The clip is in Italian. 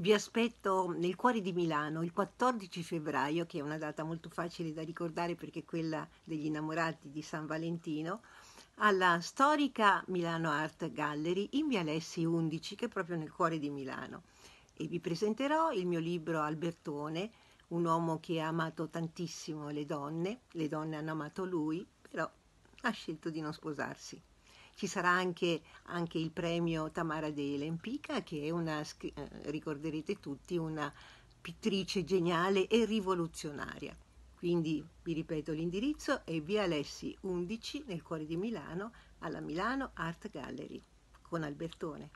Vi aspetto nel cuore di Milano il 14 febbraio, che è una data molto facile da ricordare perché è quella degli innamorati di San Valentino, alla storica Milano Art Gallery in Via Lessi 11, che è proprio nel cuore di Milano. E vi presenterò il mio libro Albertone, un uomo che ha amato tantissimo le donne, le donne hanno amato lui, però ha scelto di non sposarsi. Ci sarà anche, anche il premio Tamara De Lempica, che è una, eh, ricorderete tutti, una pittrice geniale e rivoluzionaria. Quindi vi ripeto l'indirizzo, è via Alessi 11 nel cuore di Milano, alla Milano Art Gallery, con Albertone.